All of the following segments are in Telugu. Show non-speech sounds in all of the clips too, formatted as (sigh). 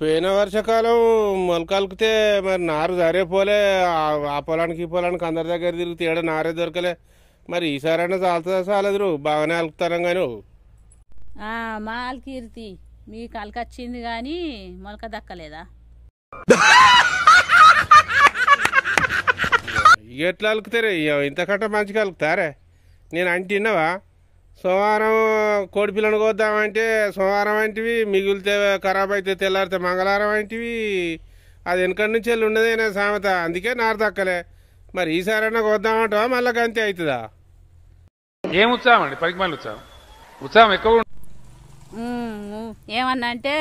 పోయిన వర్షాకాలం మొలకలికితే మరి నారు జారే పోలే ఆ పొలానికి ఈ పొలానికి అందరి దగ్గర తిరిగితే తేడా నారే దొరకలే మరి ఈసారైనా చాలా చాలదురు బాగానే అలుకుతారా కానీ మాల్ కీర్తి మీ కలకొచ్చింది కానీ మొలక దక్కలేదా ఎట్లా అలుకుతారే ఇంతకంటే మంచిగా అలుకుతారే నేను అంటున్నావా సోమవారం కోడి పిల్లను కోద్దామంటే సోమవారం వంటివి మిగిలితే ఖరాబ్ అయితే తెల్లారితే మంగళవారం వంటివి అది వెనకడి నుంచి వెళ్ళి ఉండదేనా సామెత అందుకే నారు తక్కలే మరి ఈసారైనా కొద్దామంటావా మళ్ళీ గంతే అవుతుందా ఏం ఉత్సాహం అండి పనికి మళ్ళీ ఉత్సాహం ఉత్సాహం ఎక్కువ ఏమన్నా అంటే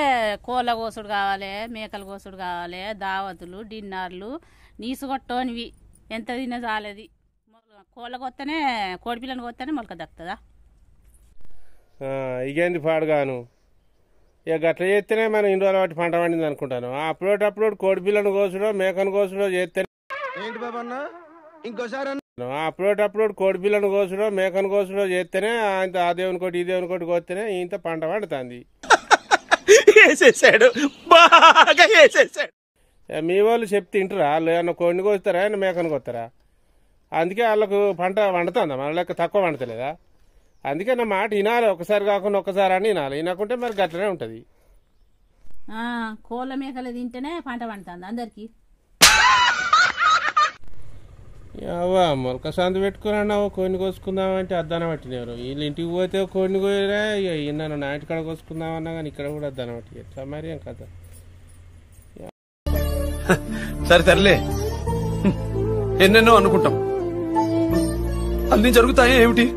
కోళ్ళ కోసుడు కావాలి మేకల కోసుడు కావాలి దావతులు డిన్నర్లు నీసుగొట్టోనివి ఎంత తిన్న చాలది కోళ్ళ కొత్తనే కోడిపిల్లని కొత్తనే మొలక దక్కుతుందా ఇగేంది పాడుగాను ఇక అట్లా చేస్తేనే మనం ఇన్ని రోజుల పంట పండింది అనుకుంటాను అప్లోడ్ అప్లోడ్ కోడి పిల్లను కోసుడో మేకను కోసడం చేస్తేనే ఏంటి బాబన్నా ఇంకోసారి అప్లోడ్ అప్లోడ్ కోడి పిల్లను కోసుడో మేకను కోసడం చేస్తేనే ఆయన ఆ దేవుని కోటి ఈ దేవుని కోటి కోస్తేనే ఇంత పంట పండుతుంది మీ వాళ్ళు చెప్తే ఇంటరా వాళ్ళు కోడిని కోస్తారా ఆయన మేకను కోస్తారా అందుకే వాళ్ళకు పంట వండుతుందా మన లెక్క తక్కువ వండతలేదా అందుకే నా మాట వినాలి ఒకసారి కాకుండా ఒకసారి అని వినాలి వినకుంటే మరి గట్లనే ఉంటుంది కోళ్ళ మేకలు తింటేనే పంట పండుతుంది అందరికి అవ్వా మొలక సందు పెట్టుకున్నావు కోడిని కోసుకుందామంటే అద్దానం పట్టినారు వీళ్ళు ఇంటికి పోతే కోడిని కోయరా నాటి కడ కోసుకుందాం అన్నా కానీ ఇక్కడ కూడా అద్దానం పట్టి ఎట్లా మరి ఏం కథ (laughs) సరే సర్లే (laughs) ఎన్నెన్నో అనుకుంటాం అన్ని జరుగుతాయి ఏమిటి